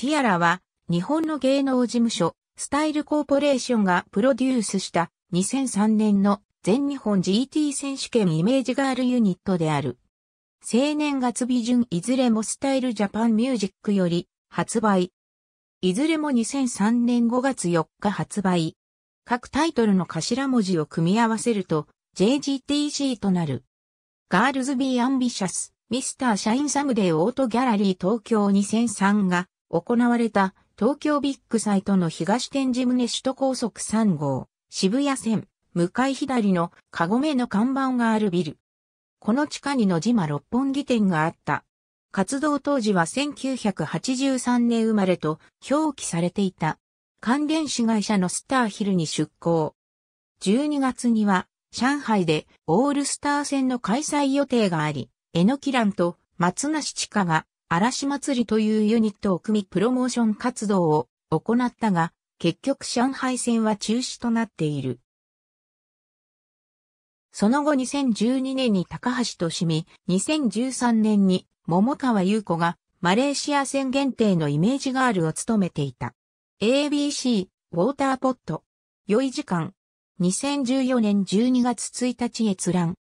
ティアラは日本の芸能事務所スタイルコーポレーションがプロデュースした2003年の全日本 GT 選手権イメージガールユニットである。青年月日順いずれもスタイルジャパンミュージックより発売。いずれも2003年5月4日発売。各タイトルの頭文字を組み合わせると JGTC となる。ガールズビーアンビシャス、ミスターシャインサムデーオートギャラリー東京2003が行われた東京ビッグサイトの東天神宗首都高速3号、渋谷線、向かい左のカゴメの看板があるビル。この地下にの島六本木店があった。活動当時は1983年生まれと表記されていた。関連子会社のスターヒルに出向。12月には上海でオールスター戦の開催予定があり、えのきらんと松梨地下が嵐祭りというユニットを組みプロモーション活動を行ったが、結局上海戦は中止となっている。その後2012年に高橋としみ、2013年に桃川優子がマレーシア戦限定のイメージガールを務めていた。ABC、ウォーターポット、良い時間、2014年12月1日閲覧。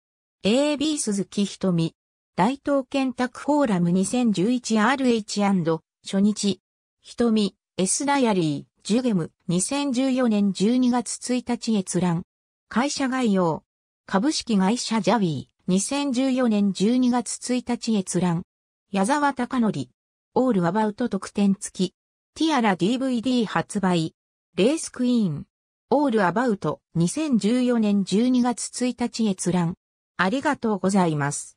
AB 鈴木瞳。大東建託フォーラム 2011RH& 初日、瞳、S ダイアリー、ジュゲム、2014年12月1日閲覧。会社概要。株式会社ジャビー、2014年12月1日閲覧。矢沢隆則。オールアバウト特典付き。ティアラ DVD 発売。レースクイーン。オールアバウト2014年12月1日閲覧。ありがとうございます。